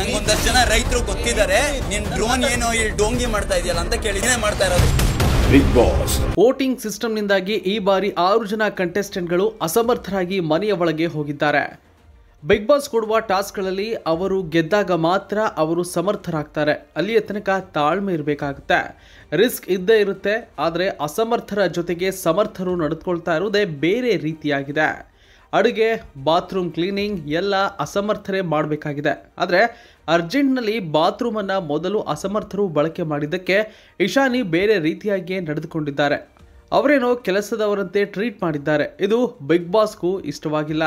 ನಂಗೊಂದಷ್ಟು ಜನ ರೈತರು ಗೊತ್ತಿದ್ದಾರೆ ನಿನ್ ಡ್ರೋನ್ ಏನು ಈ ಡೋಂಗಿ ಮಾಡ್ತಾ ಇದೆಯಲ್ಲ ಅಂತ ಕೇಳಿದ್ರೆ ಮಾಡ್ತಾ ಇರೋದು ಬಿಗ್ ಬಾಸ್ ವೋಟಿಂಗ್ ಸಿಸ್ಟಮ್ನಿಂದಾಗಿ ಈ ಬಾರಿ ಆರು ಜನ ಕಂಟೆಸ್ಟೆಂಟ್ಗಳು ಅಸಮರ್ಥರಾಗಿ ಮನೆಯ ಒಳಗೆ ಹೋಗಿದ್ದಾರೆ ಬಿಗ್ ಬಾಸ್ ಕೊಡುವ ಟಾಸ್ಕ್ಗಳಲ್ಲಿ ಅವರು ಗೆದ್ದಾಗ ಮಾತ್ರ ಅವರು ಸಮರ್ಥರಾಗ್ತಾರೆ ಅಲ್ಲಿಯ ತನಕ ತಾಳ್ಮೆ ಇರಬೇಕಾಗುತ್ತೆ ರಿಸ್ಕ್ ಇದ್ದೇ ಇರುತ್ತೆ ಆದರೆ ಅಸಮರ್ಥರ ಜೊತೆಗೆ ಸಮರ್ಥರು ನಡೆದುಕೊಳ್ತಾ ಇರುವುದೇ ಬೇರೆ ರೀತಿಯಾಗಿದೆ ಅಡುಗೆ ಬಾತ್ರೂಮ್ ಕ್ಲೀನಿಂಗ್ ಎಲ್ಲ ಅಸಮರ್ಥರೇ ಮಾಡಬೇಕಾಗಿದೆ ಆದರೆ ಅರ್ಜೆಂಟ್ನಲ್ಲಿ ಬಾತ್ರೂಮನ್ನು ಮೊದಲು ಅಸಮರ್ಥರು ಬಳಕೆ ಮಾಡಿದ್ದಕ್ಕೆ ಇಶಾನಿ ಬೇರೆ ರೀತಿಯಾಗಿಯೇ ನಡೆದುಕೊಂಡಿದ್ದಾರೆ ಅವರೇನೋ ಕೆಲಸದವರಂತೆ ಟ್ರೀಟ್ ಮಾಡಿದ್ದಾರೆ ಇದು ಬಿಗ್ ಬಾಸ್ಗೂ ಇಷ್ಟವಾಗಿಲ್ಲ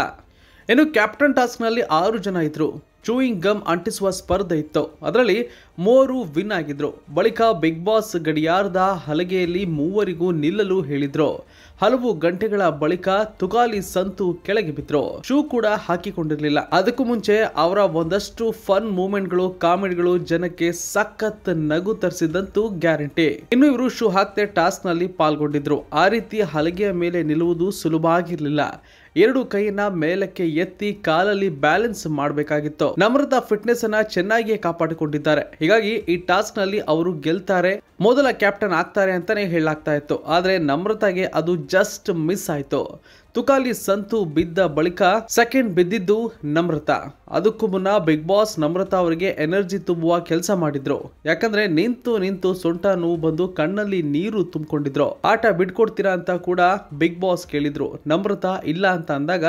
ಇನ್ನು ಕ್ಯಾಪ್ಟನ್ ಟಾಸ್ಕ್ನಲ್ಲಿ ಆರು ಜನ ಇದ್ದರು ಚೂಯಿಂಗ್ ಗಮ್ ಅಂಟಿಸುವ ಸ್ಪರ್ಧೆ ಇತ್ತು ಅದರಲ್ಲಿ ಮೂವರು ವಿನ್ ಆಗಿದ್ರು ಬಳಿಕ ಬಿಗ್ ಬಾಸ್ ಗಡಿಯಾರದ ಹಲಗೆಯಲ್ಲಿ ಮೂವರಿಗೂ ನಿಲ್ಲಲು ಹೇಳಿದ್ರು ಹಲವು ಗಂಟೆಗಳ ಬಳಿಕ ತುಕಾಲಿ ಸಂತು ಕೆಳಗೆ ಬಿದ್ರು ಶೂ ಕೂಡ ಹಾಕಿಕೊಂಡಿರಲಿಲ್ಲ ಅದಕ್ಕೂ ಮುಂಚೆ ಅವರ ಒಂದಷ್ಟು ಫನ್ ಮೂಮೆಂಟ್ಗಳು ಕಾಮಿಡಿಗಳು ಜನಕ್ಕೆ ಸಖತ್ ನಗು ತರಿಸಿದಂತೂ ಗ್ಯಾರಂಟಿ ಇನ್ನು ಇವರು ಶೂ ಹಾಕ್ತೆ ಟಾಸ್ಕ್ ನಲ್ಲಿ ಪಾಲ್ಗೊಂಡಿದ್ರು ಆ ರೀತಿ ಹಲಗೆಯ ಮೇಲೆ ನಿಲ್ಲುವುದು ಸುಲಭ ಆಗಿರಲಿಲ್ಲ ಎರಡು ಕೈಯನ್ನ ಮೇಲಕ್ಕೆ ಎತ್ತಿ ಕಾಲಲ್ಲಿ ಬ್ಯಾಲೆನ್ಸ್ ಮಾಡಬೇಕಾಗಿತ್ತು ನಮ್ರತಾ ಫಿಟ್ನೆಸ್ ಅನ್ನ ಚೆನ್ನಾಗಿಯೇ ಕಾಪಾಡಿಕೊಂಡಿದ್ದಾರೆ ಹೀಗಾಗಿ ಈ ಟಾಸ್ಕ್ ನಲ್ಲಿ ಅವರು ಗೆಲ್ತಾರೆ ಮೊದಲ ಕ್ಯಾಪ್ಟನ್ ಆಗ್ತಾರೆ ಅಂತಾನೆ ಹೇಳಲಾಗ್ತಾ ಇತ್ತು ಆದ್ರೆ ನಮ್ರತಾಗೆ ಅದು ಜಸ್ಟ್ ಮಿಸ್ ಆಯ್ತು ತುಕಾಲಿ ಸಂತು ಬಿದ್ದ ಬಳಿಕ ಸೆಕೆಂಡ್ ಬಿದ್ದಿದ್ದು ನಮ್ರತಾ ಅದಕ್ಕೂ ಮುನ್ನ ಬಿಗ್ ಬಾಸ್ ನಮ್ರತಾ ಅವರಿಗೆ ಎನರ್ಜಿ ತುಂಬುವ ಕೆಲಸ ಮಾಡಿದ್ರು ಯಾಕಂದ್ರೆ ನಿಂತು ನಿಂತು ಸೊಂಟ ನೋವು ಬಂದು ಕಣ್ಣಲ್ಲಿ ನೀರು ತುಂಬಿಕೊಂಡಿದ್ರು ಆಟ ಬಿಟ್ಕೊಡ್ತೀರಾ ಅಂತ ಕೂಡ ಬಿಗ್ ಬಾಸ್ ಕೇಳಿದ್ರು ನಮ್ರತಾ ಇಲ್ಲ ಅಂತ ಅಂದಾಗ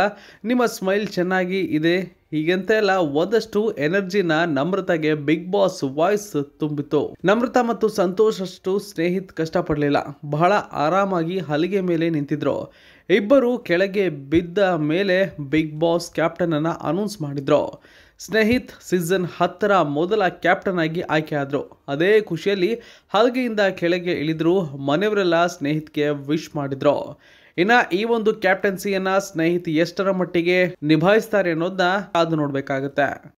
ನಿಮ್ಮ ಸ್ಮೈಲ್ ಚೆನ್ನಾಗಿ ಇದೆ ಹೀಗೆಂತೆಲ್ಲ ಎಲ್ಲ ಒಂದಷ್ಟು ಎನರ್ಜಿನ ನಮ್ರತಾಗೆ ಬಿಗ್ ಬಾಸ್ ವಾಯ್ಸ್ ತುಂಬಿತು ನಮ್ರತಾ ಮತ್ತು ಸಂತೋಷ್ ಅಷ್ಟು ಸ್ನೇಹಿತ್ ಕಷ್ಟಪಡಲಿಲ್ಲ ಬಹಳ ಆರಾಮಾಗಿ ಹಲಿಗೆ ಮೇಲೆ ನಿಂತಿದ್ರು ಇಬ್ಬರು ಕೆಳಗೆ ಬಿದ್ದ ಮೇಲೆ ಬಿಗ್ ಬಾಸ್ ಕ್ಯಾಪ್ಟನ್ ಅನ್ನ ಅನೌನ್ಸ್ ಮಾಡಿದ್ರು ಸ್ನೇಹಿತ್ ಸೀಸನ್ ಹತ್ತರ ಮೊದಲ ಕ್ಯಾಪ್ಟನ್ ಆಗಿ ಆಯ್ಕೆ ಆದ್ರು ಅದೇ ಖುಷಿಯಲ್ಲಿ ಹಲಗೆಯಿಂದ ಕೆಳಗೆ ಇಳಿದ್ರು ಮನೆಯವರೆಲ್ಲ ಸ್ನೇಹಿತ್ಗೆ ವಿಶ್ ಮಾಡಿದ್ರು ಇನ್ನ ಈ ಒಂದು ಕ್ಯಾಪ್ಟನ್ಸಿಯನ್ನ ಸ್ನೇಹಿತ ಎಷ್ಟರ ಮಟ್ಟಿಗೆ ನಿಭಾಯಿಸ್ತಾರೆ ಅನ್ನೋದನ್ನ ಅದು ನೋಡಬೇಕಾಗುತ್ತೆ